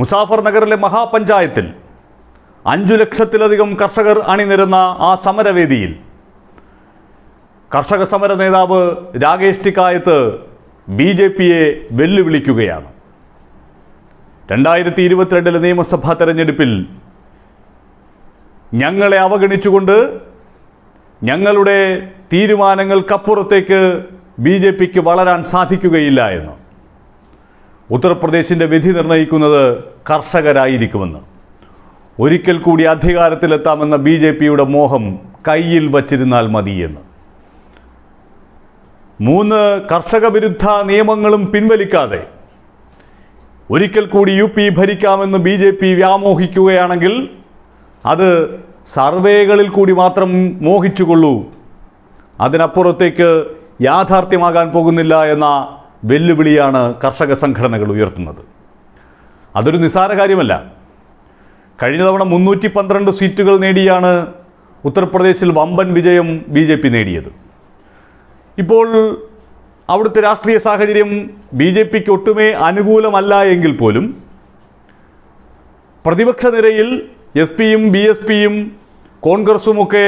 മുസാഫർ നഗറിലെ മഹാപഞ്ചായത്തിൽ അഞ്ചു ലക്ഷത്തിലധികം കർഷകർ അണിനിരുന്ന ആ സമരവേദിയിൽ കർഷക സമര നേതാവ് രാകേഷ് ടിക്കായത്ത് ബി ജെ പിയെ വെല്ലുവിളിക്കുകയാണ് രണ്ടായിരത്തി ഇരുപത്തിരണ്ടിലെ നിയമസഭാ തെരഞ്ഞെടുപ്പിൽ ഞങ്ങളെ അവഗണിച്ചുകൊണ്ട് ഞങ്ങളുടെ തീരുമാനങ്ങൾക്കപ്പുറത്തേക്ക് ബി ജെ പിക്ക് വളരാൻ സാധിക്കുകയില്ല എന്ന് ഉത്തർപ്രദേശിൻ്റെ വിധി നിർണ്ണയിക്കുന്നത് കർഷകരായിരിക്കുമെന്ന് ഒരിക്കൽ കൂടി അധികാരത്തിലെത്താമെന്ന ബി ജെ പിയുടെ മോഹം കയ്യിൽ വച്ചിരുന്നാൽ മതിയെന്ന് മൂന്ന് കർഷക വിരുദ്ധ നിയമങ്ങളും പിൻവലിക്കാതെ ഒരിക്കൽ കൂടി യു പി ഭരിക്കാമെന്ന് ബി ജെ പി വ്യാമോഹിക്കുകയാണെങ്കിൽ അത് സർവേകളിൽ കൂടി മാത്രം മോഹിച്ചുകൊള്ളൂ അതിനപ്പുറത്തേക്ക് യാഥാർത്ഥ്യമാകാൻ പോകുന്നില്ല എന്ന വെല്ലുവിളിയാണ് കർഷക സംഘടനകൾ ഉയർത്തുന്നത് അതൊരു നിസ്സാര കാര്യമല്ല കഴിഞ്ഞ തവണ മുന്നൂറ്റി പന്ത്രണ്ട് സീറ്റുകൾ നേടിയാണ് ഉത്തർപ്രദേശിൽ വമ്പൻ വിജയം ബി ജെ പി നേടിയത് ഇപ്പോൾ അവിടുത്തെ രാഷ്ട്രീയ സാഹചര്യം ബി ജെ പിക്ക് ഒട്ടുമേ അനുകൂലമല്ല എങ്കിൽ പോലും പ്രതിപക്ഷ നിരയിൽ എസ് പിയും ബി എസ് പിയും കോൺഗ്രസുമൊക്കെ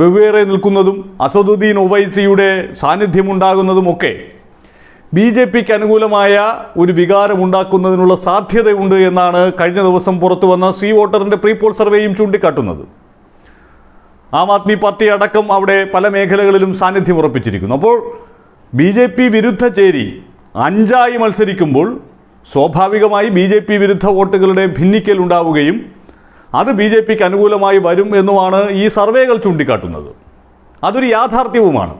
വെവ്വേറെ നിൽക്കുന്നതും അസദുദ്ദീൻ ഒവൈസിയുടെ സാന്നിധ്യമുണ്ടാകുന്നതുമൊക്കെ ബി ജെ പിക്ക് അനുകൂലമായ ഒരു വികാരം ഉണ്ടാക്കുന്നതിനുള്ള സാധ്യതയുണ്ട് എന്നാണ് കഴിഞ്ഞ ദിവസം പുറത്തു വന്ന സി വോട്ടറിൻ്റെ പ്രീപോൾ സർവേയും ചൂണ്ടിക്കാട്ടുന്നത് ആം ആദ്മി പാർട്ടി അടക്കം അവിടെ പല മേഖലകളിലും സാന്നിധ്യം ഉറപ്പിച്ചിരിക്കുന്നു അപ്പോൾ ബി ജെ പി വിരുദ്ധ ചേരി അഞ്ചായി മത്സരിക്കുമ്പോൾ സ്വാഭാവികമായി ബി ജെ പി വിരുദ്ധ വോട്ടുകളുടെ ഭിന്നിക്കൽ ഉണ്ടാവുകയും അത് ബി ജെ പിക്ക് അനുകൂലമായി വരും എന്നുമാണ് ഈ സർവേകൾ ചൂണ്ടിക്കാട്ടുന്നത് അതൊരു യാഥാർത്ഥ്യവുമാണ്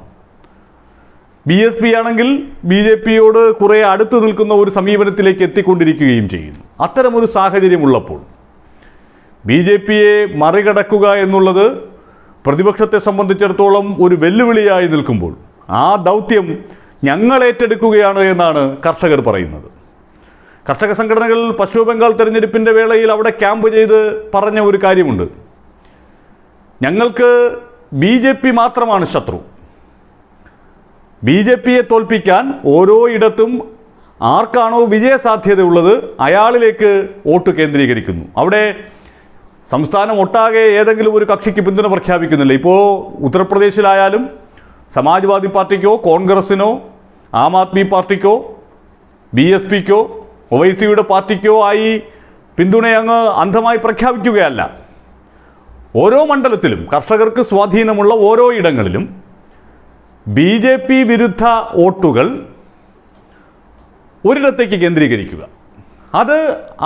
ബി എസ് പി ആണെങ്കിൽ ബി ജെ പിയോട് കുറേ അടുത്ത് നിൽക്കുന്ന ഒരു സമീപനത്തിലേക്ക് എത്തിക്കൊണ്ടിരിക്കുകയും ചെയ്യുന്നു അത്തരമൊരു സാഹചര്യമുള്ളപ്പോൾ ബി ജെ പിയെ മറികടക്കുക എന്നുള്ളത് പ്രതിപക്ഷത്തെ സംബന്ധിച്ചിടത്തോളം ഒരു വെല്ലുവിളിയായി നിൽക്കുമ്പോൾ ആ ദൗത്യം ഞങ്ങൾ ഏറ്റെടുക്കുകയാണ് എന്നാണ് കർഷകർ പറയുന്നത് കർഷക സംഘടനകൾ പശ്ചിമ ബംഗാൾ തെരഞ്ഞെടുപ്പിൻ്റെ വേളയിൽ അവിടെ ക്യാമ്പ് ചെയ്ത് പറഞ്ഞ ഒരു കാര്യമുണ്ട് ഞങ്ങൾക്ക് ബി മാത്രമാണ് ശത്രു ബി ജെ പിയെ തോൽപ്പിക്കാൻ ഇടത്തും ആർക്കാണോ വിജയസാധ്യതയുള്ളത് അയാളിലേക്ക് വോട്ട് കേന്ദ്രീകരിക്കുന്നു അവിടെ സംസ്ഥാനം ഒട്ടാകെ ഏതെങ്കിലും ഒരു കക്ഷിക്ക് പിന്തുണ പ്രഖ്യാപിക്കുന്നില്ല ഇപ്പോൾ ഉത്തർപ്രദേശിലായാലും സമാജ്വാദി പാർട്ടിക്കോ കോൺഗ്രസിനോ ആം ആദ്മി പാർട്ടിക്കോ ബി എസ് പിക്കോ ഒവൈസിയുടെ പാർട്ടിക്കോ ആയി പിന്തുണയങ്ങ് അന്ധമായി പ്രഖ്യാപിക്കുകയല്ല ഓരോ മണ്ഡലത്തിലും കർഷകർക്ക് സ്വാധീനമുള്ള ഓരോ ഇടങ്ങളിലും ബി ജെ പി വിരുദ്ധ വോട്ടുകൾ ഒരിടത്തേക്ക് കേന്ദ്രീകരിക്കുക അത്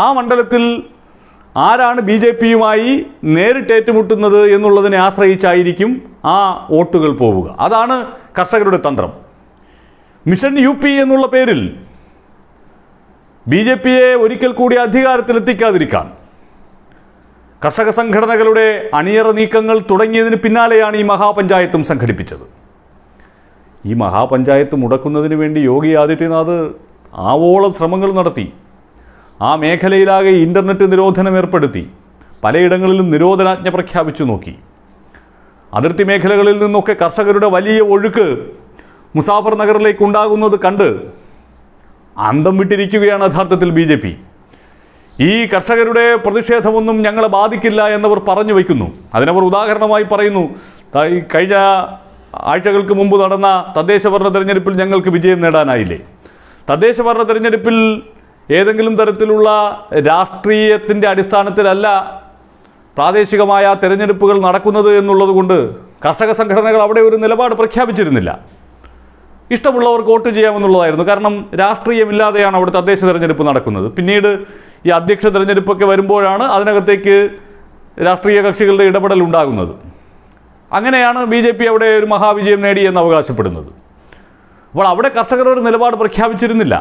ആ മണ്ഡലത്തിൽ ആരാണ് ബി ജെ പിയുമായി ഏറ്റുമുട്ടുന്നത് എന്നുള്ളതിനെ ആശ്രയിച്ചായിരിക്കും ആ വോട്ടുകൾ പോവുക അതാണ് കർഷകരുടെ തന്ത്രം മിഷൻ യു പി എന്നുള്ള പേരിൽ ബി ജെ പിയെ ഒരിക്കൽ കൂടി അധികാരത്തിലെത്തിക്കാതിരിക്കാൻ കർഷക സംഘടനകളുടെ അണിയറ നീക്കങ്ങൾ തുടങ്ങിയതിന് പിന്നാലെയാണ് ഈ മഹാപഞ്ചായത്തും സംഘടിപ്പിച്ചത് ഈ മഹാപഞ്ചായത്ത് മുടക്കുന്നതിന് വേണ്ടി യോഗി ആദിത്യനാഥ് ആവോളം ശ്രമങ്ങൾ നടത്തി ആ മേഖലയിലാകെ ഇൻ്റർനെറ്റ് നിരോധനം ഏർപ്പെടുത്തി പലയിടങ്ങളിലും നിരോധനാജ്ഞ പ്രഖ്യാപിച്ചു നോക്കി അതിർത്തി മേഖലകളിൽ നിന്നൊക്കെ കർഷകരുടെ വലിയ ഒഴുക്ക് മുസാഫർ ഉണ്ടാകുന്നത് കണ്ട് അന്തം വിട്ടിരിക്കുകയാണ് യഥാർത്ഥത്തിൽ ബി ജെ പി ഈ കർഷകരുടെ പ്രതിഷേധമൊന്നും ഞങ്ങളെ ബാധിക്കില്ല എന്നവർ പറഞ്ഞു വയ്ക്കുന്നു അതിനവർ ഉദാഹരണമായി പറയുന്നു കഴിഞ്ഞ ആഴ്ചകൾക്ക് മുമ്പ് നടന്ന തദ്ദേശഭരണ തെരഞ്ഞെടുപ്പിൽ ഞങ്ങൾക്ക് വിജയം നേടാനായില്ലേ തദ്ദേശഭരണ തെരഞ്ഞെടുപ്പിൽ ഏതെങ്കിലും തരത്തിലുള്ള രാഷ്ട്രീയത്തിൻ്റെ അടിസ്ഥാനത്തിലല്ല പ്രാദേശികമായ തെരഞ്ഞെടുപ്പുകൾ നടക്കുന്നത് എന്നുള്ളത് കൊണ്ട് കർഷക സംഘടനകൾ അവിടെ ഒരു നിലപാട് പ്രഖ്യാപിച്ചിരുന്നില്ല ഇഷ്ടമുള്ളവർക്ക് വോട്ട് ചെയ്യാമെന്നുള്ളതായിരുന്നു കാരണം രാഷ്ട്രീയമില്ലാതെയാണ് അവിടെ തദ്ദേശ തെരഞ്ഞെടുപ്പ് നടക്കുന്നത് പിന്നീട് ഈ അധ്യക്ഷ തെരഞ്ഞെടുപ്പൊക്കെ വരുമ്പോഴാണ് അതിനകത്തേക്ക് രാഷ്ട്രീയ കക്ഷികളുടെ ഇടപെടൽ ഉണ്ടാകുന്നത് അങ്ങനെയാണ് ബി ജെ പി അവിടെ ഒരു മഹാവിജയം നേടിയെന്ന് അവകാശപ്പെടുന്നത് അപ്പോൾ അവിടെ കർഷകർ ഒരു നിലപാട് പ്രഖ്യാപിച്ചിരുന്നില്ല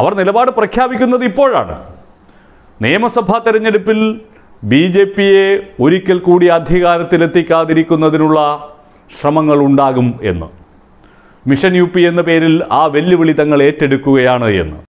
അവർ നിലപാട് പ്രഖ്യാപിക്കുന്നത് ഇപ്പോഴാണ് നിയമസഭാ തെരഞ്ഞെടുപ്പിൽ ബി ജെ പിയെ ഒരിക്കൽ കൂടി അധികാരത്തിലെത്തിക്കാതിരിക്കുന്നതിനുള്ള ശ്രമങ്ങൾ ഉണ്ടാകും എന്ന് മിഷൻ യു പി എന്ന പേരിൽ ആ വെല്ലുവിളി തങ്ങൾ ഏറ്റെടുക്കുകയാണ് എന്ന്